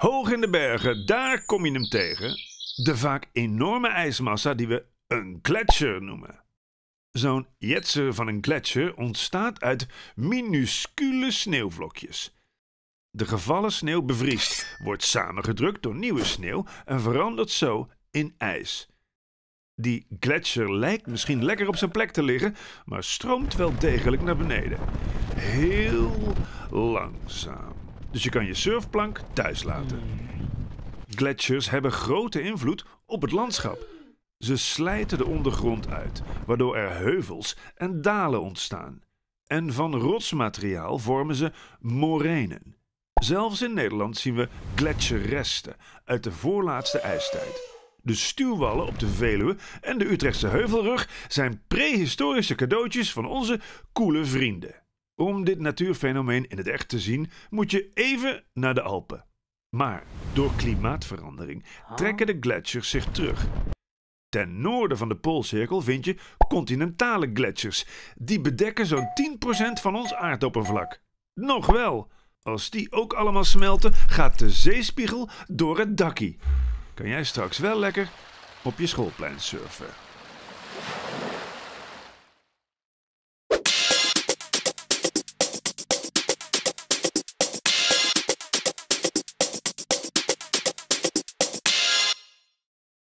Hoog in de bergen, daar kom je hem tegen. De vaak enorme ijsmassa die we een gletsjer noemen. Zo'n jetser van een gletsjer ontstaat uit minuscule sneeuwvlokjes. De gevallen sneeuw bevriest, wordt samengedrukt door nieuwe sneeuw en verandert zo in ijs. Die gletsjer lijkt misschien lekker op zijn plek te liggen, maar stroomt wel degelijk naar beneden. Heel langzaam. Dus je kan je surfplank thuis laten. Gletsjers hebben grote invloed op het landschap. Ze slijten de ondergrond uit, waardoor er heuvels en dalen ontstaan. En van rotsmateriaal vormen ze morenen. Zelfs in Nederland zien we gletsjerresten uit de voorlaatste ijstijd. De stuwwallen op de Veluwe en de Utrechtse heuvelrug zijn prehistorische cadeautjes van onze koele vrienden. Om dit natuurfenomeen in het echt te zien, moet je even naar de Alpen. Maar door klimaatverandering trekken de gletsjers zich terug. Ten noorden van de Poolcirkel vind je continentale gletsjers. Die bedekken zo'n 10% van ons aardoppervlak. Nog wel, als die ook allemaal smelten, gaat de zeespiegel door het dakkie. Kan jij straks wel lekker op je schoolplein surfen?